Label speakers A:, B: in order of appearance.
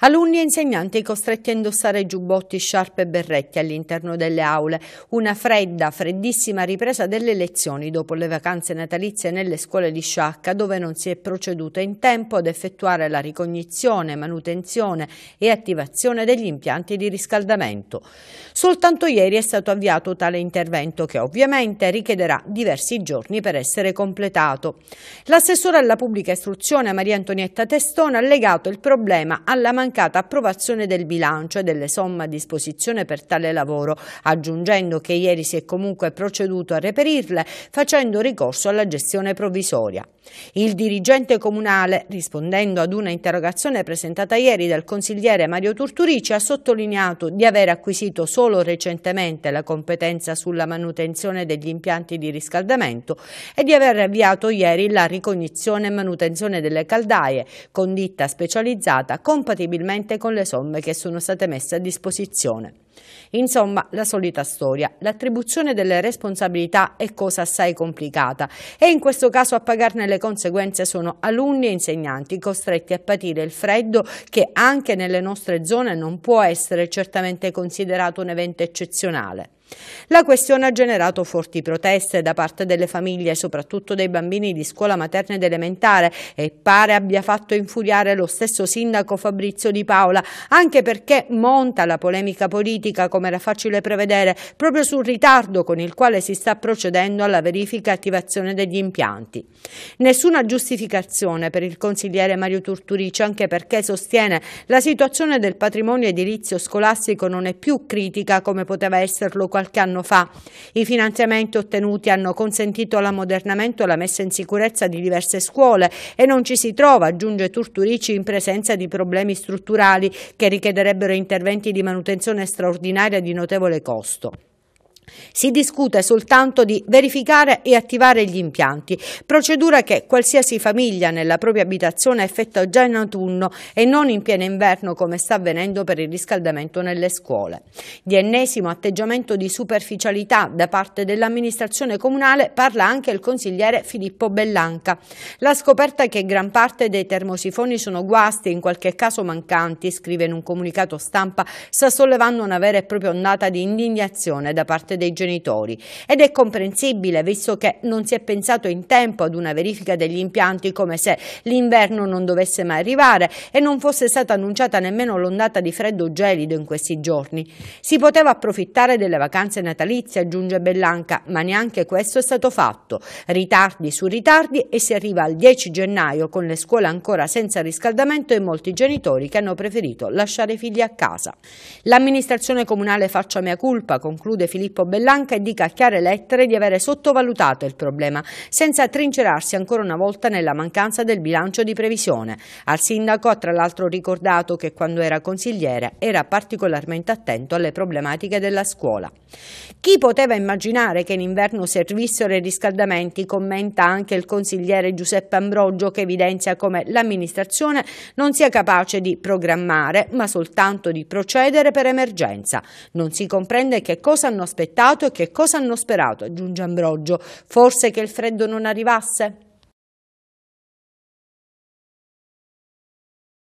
A: Alunni e insegnanti costretti a indossare giubbotti, sciarpe e berretti all'interno delle aule. Una fredda, freddissima ripresa delle lezioni dopo le vacanze natalizie nelle scuole di Sciacca, dove non si è proceduto in tempo ad effettuare la ricognizione, manutenzione e attivazione degli impianti di riscaldamento. Soltanto ieri è stato avviato tale intervento che ovviamente richiederà diversi giorni per essere completato. L'assessore alla pubblica istruzione Maria Antonietta Testone ha legato il problema alla mancanza mancata approvazione del bilancio e delle somme a disposizione per tale lavoro, aggiungendo che ieri si è comunque proceduto a reperirle facendo ricorso alla gestione provvisoria. Il dirigente comunale, rispondendo ad una interrogazione presentata ieri dal consigliere Mario Turturici, ha sottolineato di aver acquisito solo recentemente la competenza sulla manutenzione degli impianti di riscaldamento e di aver avviato ieri la ricognizione e manutenzione delle caldaie con ditta specializzata compatibilmente con le somme che sono state messe a disposizione. Insomma, la solita storia. L'attribuzione delle responsabilità è cosa assai complicata e in questo caso a pagarne le conseguenze sono alunni e insegnanti costretti a patire il freddo che anche nelle nostre zone non può essere certamente considerato un evento eccezionale. La questione ha generato forti proteste da parte delle famiglie, soprattutto dei bambini di scuola materna ed elementare e pare abbia fatto infuriare lo stesso sindaco Fabrizio Di Paola, anche perché monta la polemica politica, come era facile prevedere, proprio sul ritardo con il quale si sta procedendo alla verifica e attivazione degli impianti. Nessuna giustificazione per il consigliere Mario Turturici, anche perché sostiene la situazione del patrimonio edilizio scolastico non è più critica come poteva esserlo qualche anno fa. I finanziamenti ottenuti hanno consentito l'ammodernamento e la messa in sicurezza di diverse scuole e non ci si trova, aggiunge Turturici, in presenza di problemi strutturali che richiederebbero interventi di manutenzione straordinaria di notevole costo. Si discute soltanto di verificare e attivare gli impianti, procedura che qualsiasi famiglia nella propria abitazione effettua già in autunno e non in pieno inverno come sta avvenendo per il riscaldamento nelle scuole. Di ennesimo atteggiamento di superficialità da parte dell'amministrazione comunale parla anche il consigliere Filippo Bellanca. La scoperta che gran parte dei termosifoni sono guasti e in qualche caso mancanti, scrive in un comunicato stampa, sta sollevando una vera e propria ondata di indignazione da parte parte dei genitori ed è comprensibile visto che non si è pensato in tempo ad una verifica degli impianti come se l'inverno non dovesse mai arrivare e non fosse stata annunciata nemmeno l'ondata di freddo gelido in questi giorni. Si poteva approfittare delle vacanze natalizie, aggiunge Bellanca, ma neanche questo è stato fatto. Ritardi su ritardi e si arriva al 10 gennaio con le scuole ancora senza riscaldamento e molti genitori che hanno preferito lasciare i figli a casa. L'amministrazione comunale faccia mea culpa, conclude Filippo Bellanca e dica a chiare lettere di avere sottovalutato il problema, senza trincerarsi ancora una volta nella mancanza del bilancio di previsione. Al sindaco ha tra l'altro ricordato che quando era consigliere era particolarmente attento alle problematiche della scuola. Chi poteva immaginare che in inverno servissero i riscaldamenti, commenta anche il consigliere Giuseppe Ambrogio che evidenzia come l'amministrazione non sia capace di programmare ma soltanto di procedere per emergenza. Non si comprende che cosa hanno aspettato aspettato e che cosa hanno sperato, aggiunge Ambrogio. Forse che il freddo non arrivasse?